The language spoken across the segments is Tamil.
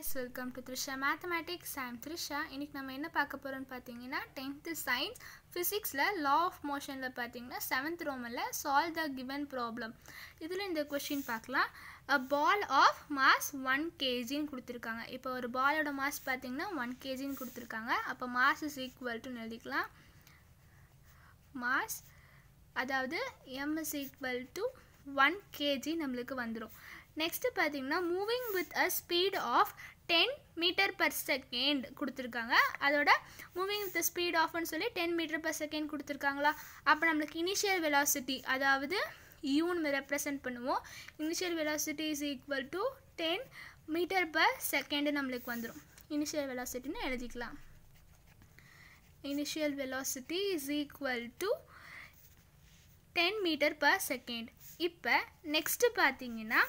guys welcome to Trisha mathematics I'm Trisha இன்னைக்கு நம்ம என்ன பார்க்க போகிறோம்னு பார்த்தீங்கன்னா டென்த்து சயின்ஸ் ஃபிசிக்ஸில் லா ஆஃப் மோஷனில் பார்த்தீங்கன்னா செவன்த் ரோமில் சால்வ் த கிவன் ப்ராப்ளம் இதில் இந்த கொஷின் பார்க்கலாம் a ball of mass one கேஜின்னு கொடுத்துருக்காங்க இப்போ ஒரு பாலோட மாஸ் பார்த்தீங்கன்னா ஒன் கேஜின்னு கொடுத்துருக்காங்க அப்போ மாஸ் இஸ் ஈக்குவல் டு எழுதிக்கலாம் மாஸ் அதாவது M is equal to one K G நம்மளுக்கு வந்துடும் நெக்ஸ்ட்டு பார்த்தீங்கன்னா moving with a speed of ten metre per second கொடுத்துருக்காங்க அதோட மூவிங் வித் ஸ்பீட் ஆஃப்னு சொல்லி டென் மீட்டர் பர் செகண்ட் கொடுத்துருக்காங்களா அப்போ நம்மளுக்கு இனிஷியல் வெலாசிட்டி அதாவது யூன்னு ரெப்ரசன்ட் பண்ணுவோம் initial velocity is equal to ten metre per second நம்மளுக்கு வந்துடும் இனிஷியல் வெலாசிட்டின்னு எழுதிக்கலாம் initial velocity is equal to ten metre per second இப்போ நெக்ஸ்ட்டு பார்த்தீங்கன்னா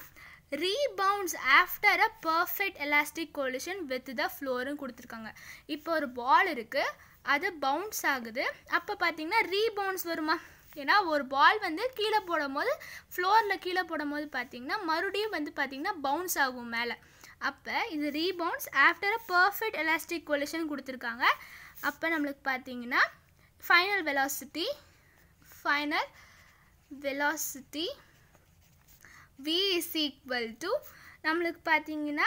rebounds after a perfect elastic collision with the ஃப்ளோரும் கொடுத்துருக்காங்க இப்போ ஒரு பால் இருக்குது அது பவுன்ஸ் ஆகுது அப்போ பார்த்தீங்கன்னா ரீபவுன்ஸ் வருமா ஏன்னா ஒரு பால் வந்து கீழே போடும் போது ஃப்ளோரில் கீழே போடும் போது பார்த்தீங்கன்னா மறுபடியும் வந்து பார்த்திங்கன்னா பவுன்ஸ் ஆகும் மேலே அப்போ இது rebounds after a perfect elastic collision கொடுத்துருக்காங்க அப்போ நம்மளுக்கு பார்த்தீங்கன்னா final velocity final velocity V is equal to நம்மளுக்கு பார்த்தீங்கன்னா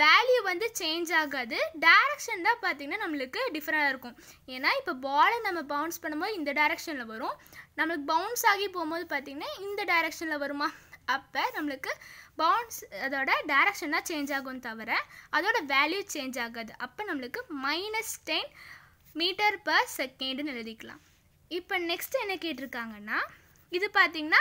வேல்யூ வந்து சேஞ்ச் ஆகாது டேரெக்ஷன் தான் பார்த்தீங்கன்னா நம்மளுக்கு டிஃப்ரெண்ட்டாக இருக்கும் ஏன்னா இப்போ பாலை நம்ம பவுன்ஸ் பண்ணும்போது இந்த டேரெக்ஷனில் வரும் நம்மளுக்கு பவுன்ஸ் ஆகி போகும்போது பார்த்திங்கன்னா இந்த டேரெக்ஷனில் வருமா அப்போ நம்மளுக்கு பவுன்ஸ் அதோட டேரக்ஷன் தான் சேஞ்ச் ஆகும் தவிர அதோட வேல்யூ சேஞ்ச் ஆகாது அப்போ நம்மளுக்கு மைனஸ் டென் மீட்டர் பர் செகண்டுன்னு எழுதிக்கலாம் இப்போ நெக்ஸ்ட் என்ன கேட்டிருக்காங்கன்னா இது பார்த்தீங்கன்னா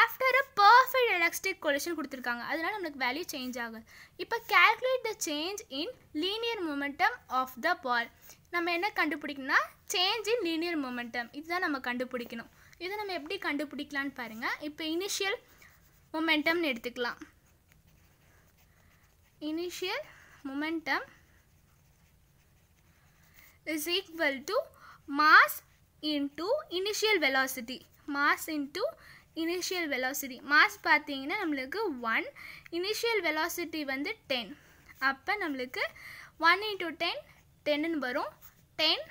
after a perfect electric collision கொடுத்துருக்காங்க அதனால் நம்மளுக்கு வேல்யூ சேஞ்ச் ஆகுது இப்போ calculate the change in linear momentum of the ball நம்ம என்ன கண்டுபிடிக்கணும்னா சேஞ்ச் இன் லீனியர் மொமெண்டம் இதுதான் நம்ம கண்டுபிடிக்கணும் இதை நம்ம எப்படி கண்டுபிடிக்கலான்னு பாருங்கள் இப்போ இனிஷியல் மொமெண்டம்னு எடுத்துக்கலாம் initial momentum is equal to mass into initial velocity mass into initial velocity mass பார்த்தீங்கன்னா நம்மளுக்கு ஒன் இனிஷியல் வெலாசிட்டி வந்து டென் அப்போ நம்மளுக்கு ஒன் இன்ட்டு டென் டென்னு வரும் ten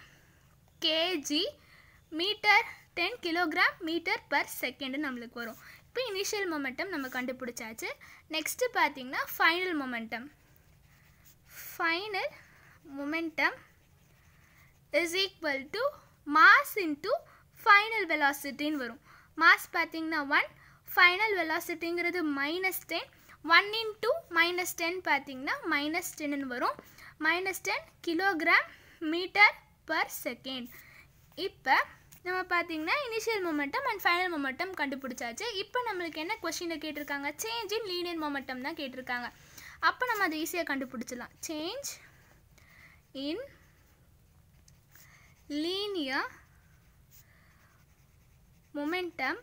K G metre ten kilogram metre per second நம்மளுக்கு வரும் இப்போ இனிஷியல் மொமெண்டம் நம்ம கண்டுபிடிச்சாச்சு நெக்ஸ்ட்டு பார்த்தீங்கன்னா final momentum final momentum is equal to mass into final வெலாசிட்டின்னு வரும் மாஸ் பார்த்தீங்கன்னா ஒன் ஃபைனல் வெலாசிட்டிங்கிறது minus ten one in into minus ten பார்த்திங்கன்னா மைனஸ் டென்னு வரும் minus ten kilogram metre per second இப்போ நம்ம பார்த்தீங்கன்னா initial momentum and final momentum கண்டுபிடிச்சாச்சு இப்போ நம்மளுக்கு என்ன கொஷினில் கேட்டிருக்காங்க சேஞ்ச் இன் லீனியர் மொமெண்டம் தான் கேட்டிருக்காங்க அப்போ நம்ம அதை ஈஸியாக கண்டுபிடிச்சிடலாம் சேஞ்ச் இன் லீனியர் மொமெண்டம்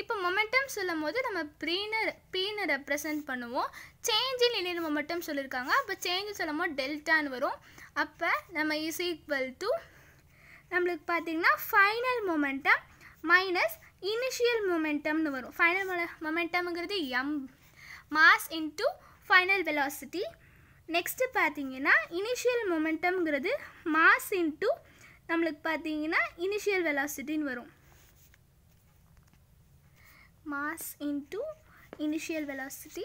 இப்போ மொமெண்டம் சொல்லும் போது நம்ம ப்ரீனர் பீனை ரெப்ரசன்ட் பண்ணுவோம் சேஞ்சில் இணைந்த மொமெண்டம் சொல்லியிருக்காங்க அப்போ சேஞ்சு சொல்லும் போது டெல்டான்னு வரும் அப்போ நம்ம இஸ் ஈக்குவல் டு நம்மளுக்கு பார்த்திங்கன்னா ஃபைனல் மொமெண்டம் மைனஸ் இனிஷியல் மொமெண்டம்னு வரும் ஃபைனல் மொமெண்டம்ங்கிறது M mass into final velocity next பார்த்தீங்கன்னா இனிஷியல் மொமெண்டம்ங்கிறது மாஸ் இன்ட்டு நம்மளுக்கு பார்த்தீங்கன்னா இனிஷியல் வெலாசிட்டின்னு வரும் மாஸ் இன்ட்டு இனிஷியல் வெலாசிட்டி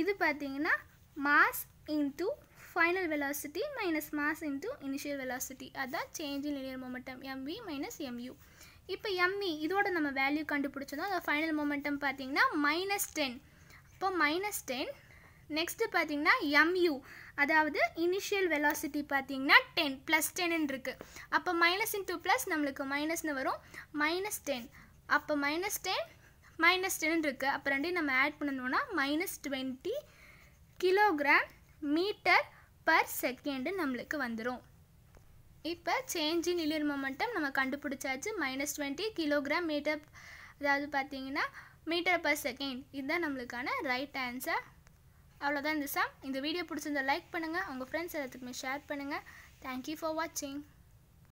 இது பார்த்தீங்கன்னா mass into final velocity minus mass into initial velocity அதுதான் change in linear momentum M V minus M U இப்போ எம்இ இதோட நம்ம வேல்யூ கண்டுபிடிச்சோம்னா அந்த ஃபைனல் மொமெண்டம் பார்த்தீங்கன்னா மைனஸ் டென் அப்போ மைனஸ் டென் நெக்ஸ்ட்டு பார்த்தீங்கன்னா எம்யூ அதாவது இனிஷியல் வெலாசிட்டி பார்த்திங்கன்னா டென் ப்ளஸ் டென்னு இருக்குது அப்போ மைனஸ் இன் டூ ப்ளஸ் நம்மளுக்கு மைனஸ்னு வரும் மைனஸ் டென் அப்போ மைனஸ் டென் மைனஸ் டென் இருக்குது அப்போ ரெண்டையும் நம்ம ஆட் பண்ணணும்னா minus twenty kilogram metre per second நம்மளுக்கு வந்துடும் இப்போ சேஞ்ச் இன் இலியர் மொமெண்டம் நம்ம கண்டுபிடிச்சாச்சு மைனஸ் டுவெண்ட்டி கிலோகிராம் மீட்டர் அதாவது பார்த்தீங்கன்னா மீட்டர் பர் செகண்ட் இதுதான் நம்மளுக்கான ரைட் ஆன்சர் அவ்வளோதான் இந்த சம் இந்த வீடியோ பிடிச்சிருந்தா லைக் பண்ணுங்கள் உங்கள் ஃப்ரெண்ட்ஸ் எல்லாத்துக்குமே ஷேர் பண்ணுங்கள் தேங்க்யூ ஃபார் வாட்சிங்